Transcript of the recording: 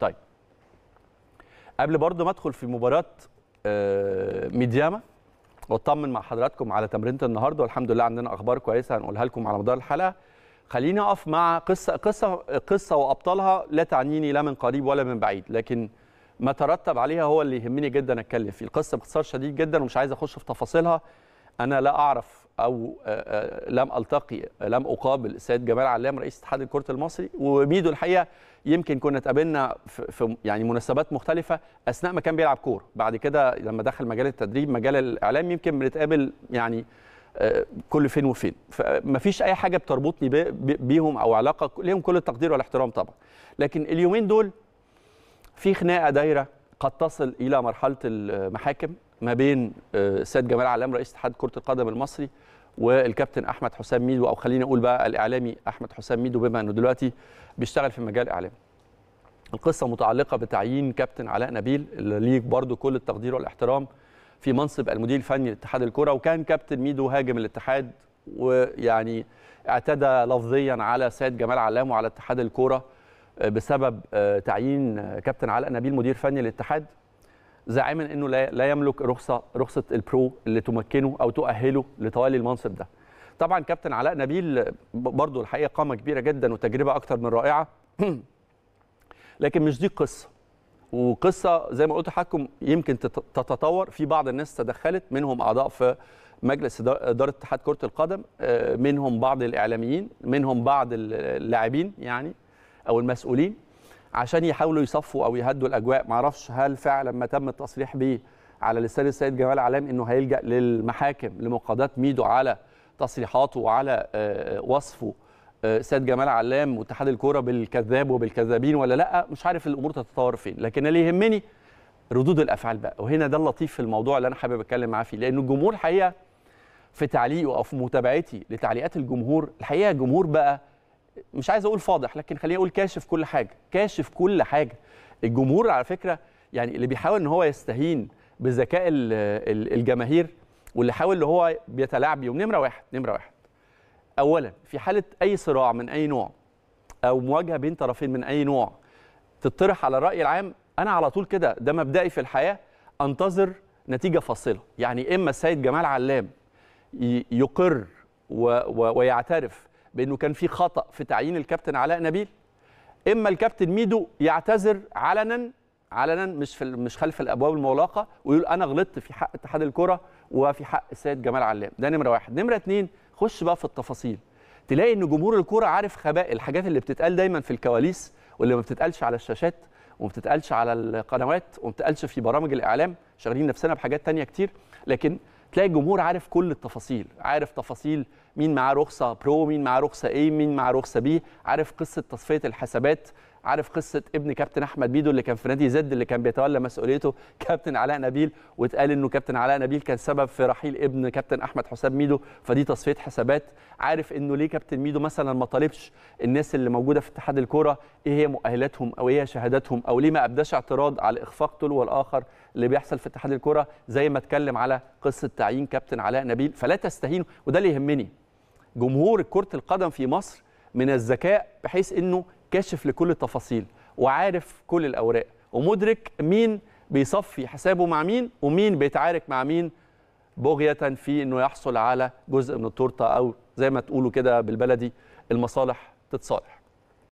طيب قبل برضه ما ادخل في مباراه آه، ميدياما واطمن مع حضراتكم على تمرينه النهارده والحمد لله عندنا اخبار كويسه هنقولها لكم على مدار الحلقه خليني اقف مع قصه قصه قصه وابطالها لا تعنيني لا من قريب ولا من بعيد لكن ما ترتب عليها هو اللي يهمني جدا اتكلم فيه القصه باختصار شديد جدا ومش عايز اخش في تفاصيلها انا لا اعرف او آه، آه، لم التقي لم اقابل السيد جمال علام رئيس اتحاد الكره المصري وميدو الحقيقه يمكن كنا اتقابلنا في يعني مناسبات مختلفه اثناء ما كان بيلعب كوره بعد كده لما دخل مجال التدريب مجال الاعلام يمكن بنتقابل يعني آه، كل فين وفين فمفيش اي حاجه بتربطني بيهم او علاقه ليهم كل التقدير والاحترام طبعا لكن اليومين دول في خناقه دايره قد تصل الى مرحله المحاكم ما بين السيد آه، جمال علام رئيس اتحاد كره القدم المصري والكابتن احمد حسام ميدو او خليني اقول بقى الاعلامي احمد حسام ميدو بما انه دلوقتي بيشتغل في مجال الاعلام القصه متعلقه بتعيين كابتن علاء نبيل اللي ليك برضو كل التقدير والاحترام في منصب المدير الفني لاتحاد الكره وكان كابتن ميدو هاجم الاتحاد ويعني اعتدى لفظيا على سيد جمال علام وعلى اتحاد الكوره آه، بسبب آه، تعيين كابتن علاء نبيل مدير فني للاتحاد زعيم انه لا يملك رخصه رخصه البرو اللي تمكنه او تؤهله لتولي المنصب ده طبعا كابتن علاء نبيل برضه الحقيقه قامه كبيره جدا وتجربه اكتر من رائعه لكن مش دي القصه وقصه زي ما قلت لحضراتكم يمكن تتطور في بعض الناس تدخلت منهم اعضاء في مجلس اداره اتحاد كره القدم آه، منهم بعض الاعلاميين منهم بعض اللاعبين يعني او المسؤولين عشان يحاولوا يصفوا او يهدوا الاجواء ما اعرفش هل فعلا ما تم التصريح به على لسان السيد جمال علام انه هيلجا للمحاكم لمقاضاه ميدو على تصريحاته وعلى آه، وصفه آه، سيد جمال علام واتحاد الكوره بالكذاب وبالكذابين ولا لا مش عارف الامور تتطور فين لكن اللي يهمني ردود الافعال بقى وهنا ده اللطيف في الموضوع اللي انا حابب اتكلم معاه فيه لان الجمهور الحقيقه في تعليقه او في متابعتي لتعليقات الجمهور الحقيقه الجمهور بقى مش عايز اقول فاضح لكن خليني اقول كاشف كل حاجه كاشف كل حاجه الجمهور على فكره يعني اللي بيحاول ان هو يستهين بذكاء الجماهير واللي حاول ان هو بيتلاعب بيهم نمره واحد نمره واحد اولا في حاله اي صراع من اي نوع او مواجهه بين طرفين من اي نوع تطرح على الراي العام انا على طول كده ده مبدئي في الحياه انتظر نتيجه فاصله يعني اما السيد جمال علام يقر ويعترف بانه كان في خطا في تعيين الكابتن علاء نبيل اما الكابتن ميدو يعتذر علنا علنا مش في مش خلف الابواب المغلقه ويقول انا غلطت في حق اتحاد الكره وفي حق السيد جمال علام ده نمره واحد نمره اتنين خش بقى في التفاصيل تلاقي ان جمهور الكوره عارف خباء الحاجات اللي بتتقال دايما في الكواليس واللي ما بتتقالش على الشاشات وما بتتقالش على القنوات وما بتتقالش في برامج الاعلام شغالين نفسنا بحاجات تانية كتير لكن تلاقي الجمهور عارف كل التفاصيل عارف تفاصيل مين معاه رخصه برو مين معاه رخصه ايه مين معاه رخصه بي عارف قصه تصفيه الحسابات عارف قصه ابن كابتن احمد بيدو اللي كان في نادي زد اللي كان بيتولى مسؤوليته كابتن علاء نبيل واتقال انه كابتن علاء نبيل كان سبب في رحيل ابن كابتن احمد حسام ميدو فدي تصفيه حسابات عارف انه ليه كابتن ميدو مثلا ما طالبش الناس اللي موجوده في اتحاد الكوره ايه هي مؤهلاتهم او ايه هي شهاداتهم او ليه ما ابداش اعتراض على اخفاق طول والاخر اللي بيحصل في اتحاد الكره زي ما اتكلم على قصه تعيين كابتن علاء نبيل فلا تستهينوا وده اللي يهمني جمهور كره القدم في مصر من الذكاء بحيث انه كاشف لكل التفاصيل وعارف كل الاوراق ومدرك مين بيصفي حسابه مع مين ومين بيتعارك مع مين بغيه في انه يحصل على جزء من التورته او زي ما تقولوا كده بالبلدي المصالح تتصالح